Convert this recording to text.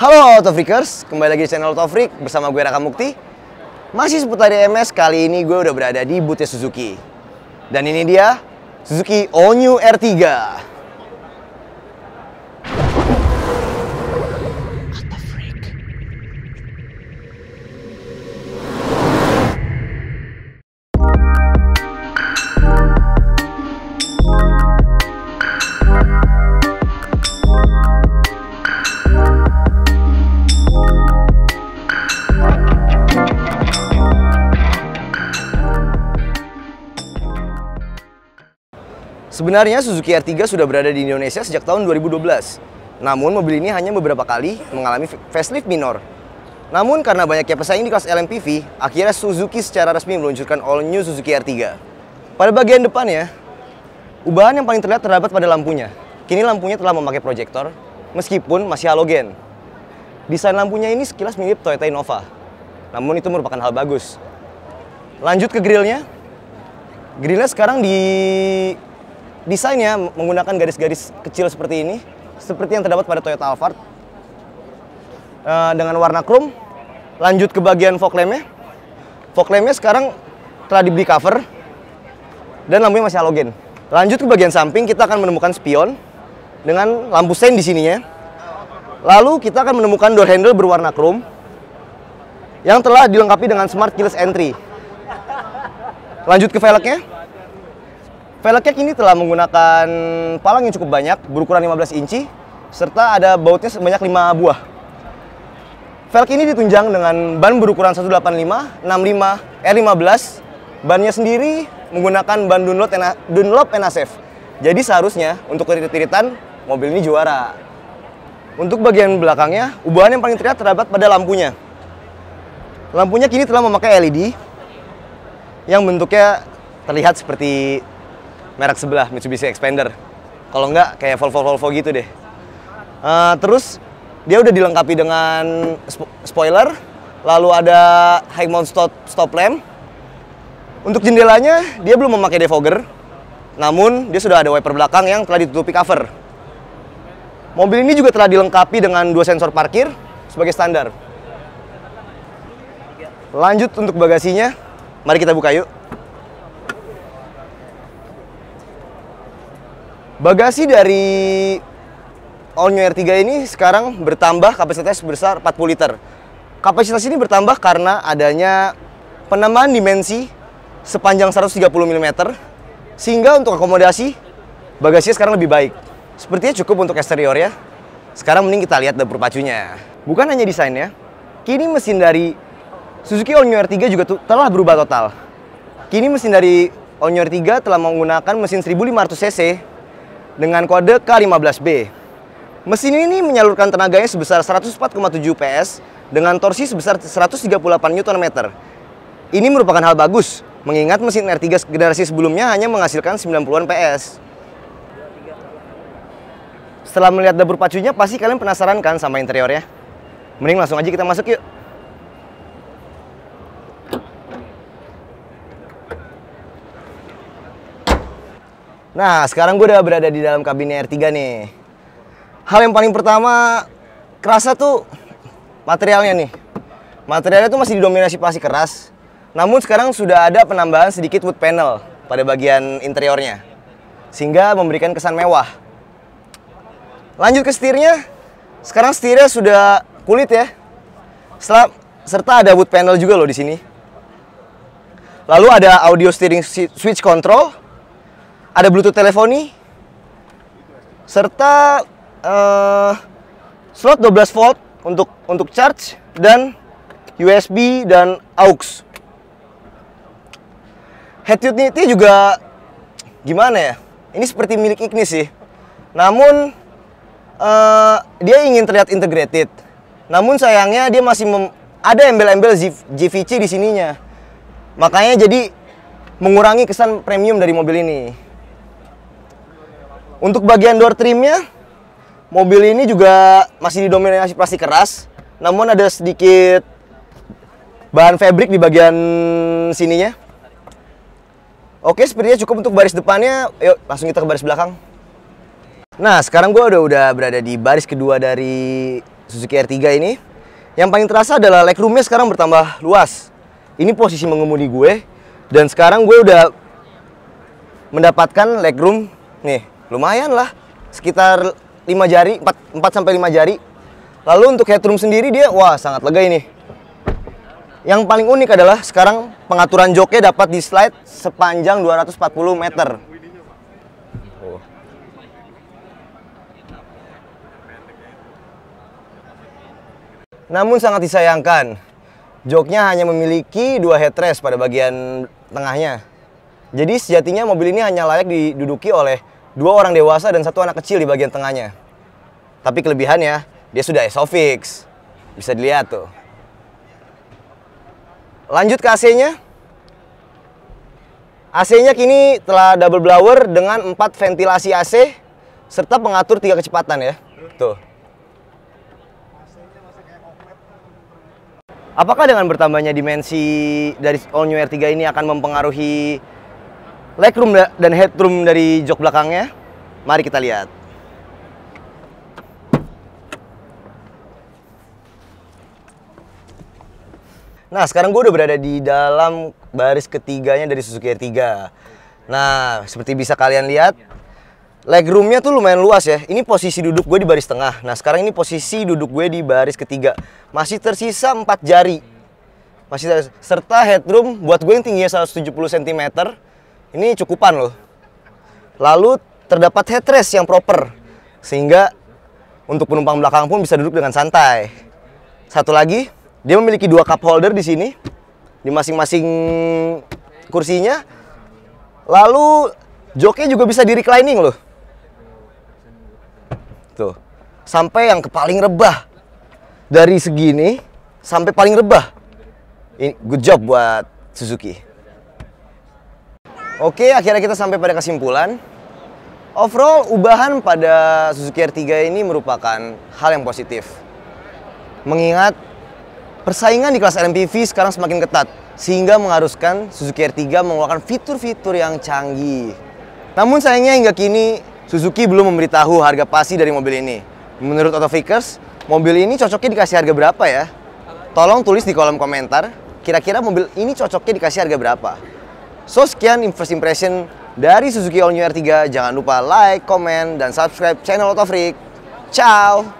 Halo Autofreakers, kembali lagi di channel Autofreak bersama gue Raka Mukti Masih seputar DMS, kali ini gue udah berada di boothnya Suzuki Dan ini dia, Suzuki All New R3 Sebenarnya Suzuki R3 sudah berada di Indonesia sejak tahun 2012. Namun mobil ini hanya beberapa kali mengalami facelift minor. Namun karena banyaknya pesaing di kelas LMPV, akhirnya Suzuki secara resmi meluncurkan all new Suzuki R3. Pada bagian depannya, ubahan yang paling terlihat terdapat pada lampunya. Kini lampunya telah memakai proyektor, meskipun masih halogen. Desain lampunya ini sekilas mirip Toyota Innova, namun itu merupakan hal bagus. Lanjut ke grillnya. Grillnya sekarang di Desainnya menggunakan garis-garis kecil seperti ini, seperti yang terdapat pada Toyota Alphard. E, dengan warna chrome, lanjut ke bagian fog lampnya. Fog lampnya sekarang telah dibeli cover, dan lampunya masih halogen. Lanjut ke bagian samping, kita akan menemukan spion dengan lampu sein di sininya. Lalu kita akan menemukan door handle berwarna chrome yang telah dilengkapi dengan smart keyless entry. Lanjut ke velgnya. Velgnya ini telah menggunakan palang yang cukup banyak, berukuran 15 inci, serta ada bautnya sebanyak 5 buah. Velg ini ditunjang dengan ban berukuran 185, 65, R15. Bannya sendiri menggunakan ban Dunlop, Ena, Dunlop Jadi seharusnya untuk tirit-tiritan, mobil ini juara. Untuk bagian belakangnya, ubahan yang paling terlihat terdapat pada lampunya. Lampunya kini telah memakai LED yang bentuknya terlihat seperti merek sebelah Mitsubishi Expander. Kalau enggak kayak Volvo Volvo gitu deh. Uh, terus dia udah dilengkapi dengan spo spoiler, lalu ada high mount stop stop lamp. Untuk jendelanya dia belum memakai defogger, namun dia sudah ada wiper belakang yang telah ditutupi cover. Mobil ini juga telah dilengkapi dengan dua sensor parkir sebagai standar. Lanjut untuk bagasinya, mari kita buka yuk. Bagasi dari All New R3 ini sekarang bertambah kapasitas sebesar 40 liter. Kapasitas ini bertambah karena adanya penambahan dimensi sepanjang 130 mm sehingga untuk akomodasi bagasinya sekarang lebih baik. Sepertinya cukup untuk eksterior ya. Sekarang mending kita lihat dapur pacunya. Bukan hanya desainnya, kini mesin dari Suzuki All New R3 juga telah berubah total. Kini mesin dari All New R3 telah menggunakan mesin 1500 cc dengan kode K15B. Mesin ini menyalurkan tenaganya sebesar 104,7 PS dengan torsi sebesar 138 Nm. Ini merupakan hal bagus, mengingat mesin R3 generasi sebelumnya hanya menghasilkan 90-an PS. Setelah melihat dapur pacunya, pasti kalian penasaran kan sama interiornya? Mending langsung aja kita masuk yuk. Nah, sekarang gue udah berada di dalam kabin R3 nih. Hal yang paling pertama kerasa tuh materialnya nih. Materialnya tuh masih didominasi plastik keras. Namun sekarang sudah ada penambahan sedikit wood panel pada bagian interiornya. Sehingga memberikan kesan mewah. Lanjut ke setirnya. Sekarang setirnya sudah kulit ya. Setelah, serta ada wood panel juga loh di sini. Lalu ada audio steering switch control ada Bluetooth teleponi serta uh, slot 12 volt untuk untuk charge dan USB dan aux. Head unitnya juga gimana ya? Ini seperti milik Ignis sih. Namun uh, dia ingin terlihat integrated. Namun sayangnya dia masih ada embel-embel JVC di sininya. Makanya jadi mengurangi kesan premium dari mobil ini. Untuk bagian door trimnya, mobil ini juga masih didominasi plastik keras, namun ada sedikit bahan fabric di bagian sininya. Oke, sepertinya cukup untuk baris depannya. Yuk, langsung kita ke baris belakang. Nah, sekarang gue udah udah berada di baris kedua dari Suzuki R3 ini. Yang paling terasa adalah legroomnya sekarang bertambah luas. Ini posisi mengemudi gue, dan sekarang gue udah mendapatkan legroom nih lumayan lah sekitar 5 jari 4, 4 sampai 5 jari lalu untuk headroom sendiri dia wah sangat lega ini yang paling unik adalah sekarang pengaturan joknya dapat di slide sepanjang 240 meter namun sangat disayangkan joknya hanya memiliki dua headrest pada bagian tengahnya jadi sejatinya mobil ini hanya layak diduduki oleh dua orang dewasa dan satu anak kecil di bagian tengahnya. Tapi kelebihannya, dia sudah esofix. Bisa dilihat tuh. Lanjut ke AC-nya. AC-nya kini telah double blower dengan 4 ventilasi AC serta pengatur tiga kecepatan ya. Tuh. Apakah dengan bertambahnya dimensi dari all new R3 ini akan mempengaruhi legroom dan headroom dari jok belakangnya. Mari kita lihat. Nah, sekarang gue udah berada di dalam baris ketiganya dari Suzuki R3. Nah, seperti bisa kalian lihat, legroomnya tuh lumayan luas ya. Ini posisi duduk gue di baris tengah. Nah, sekarang ini posisi duduk gue di baris ketiga. Masih tersisa empat jari. Masih serta headroom buat gue yang tingginya 170 cm ini cukupan loh. Lalu terdapat headrest yang proper sehingga untuk penumpang belakang pun bisa duduk dengan santai. Satu lagi, dia memiliki dua cup holder di sini di masing-masing kursinya. Lalu joknya juga bisa di reclining loh. Tuh. Sampai yang ke paling rebah. Dari segini sampai paling rebah. Ini good job buat Suzuki. Oke, akhirnya kita sampai pada kesimpulan. Overall, ubahan pada Suzuki R3 ini merupakan hal yang positif. Mengingat persaingan di kelas LMPV sekarang semakin ketat, sehingga mengharuskan Suzuki R3 mengeluarkan fitur-fitur yang canggih. Namun sayangnya hingga kini, Suzuki belum memberitahu harga pasti dari mobil ini. Menurut Autofakers, mobil ini cocoknya dikasih harga berapa ya? Tolong tulis di kolom komentar, kira-kira mobil ini cocoknya dikasih harga berapa? So sekian first impression dari Suzuki All New R3. Jangan lupa like, comment, dan subscribe channel Otofreak. Ciao!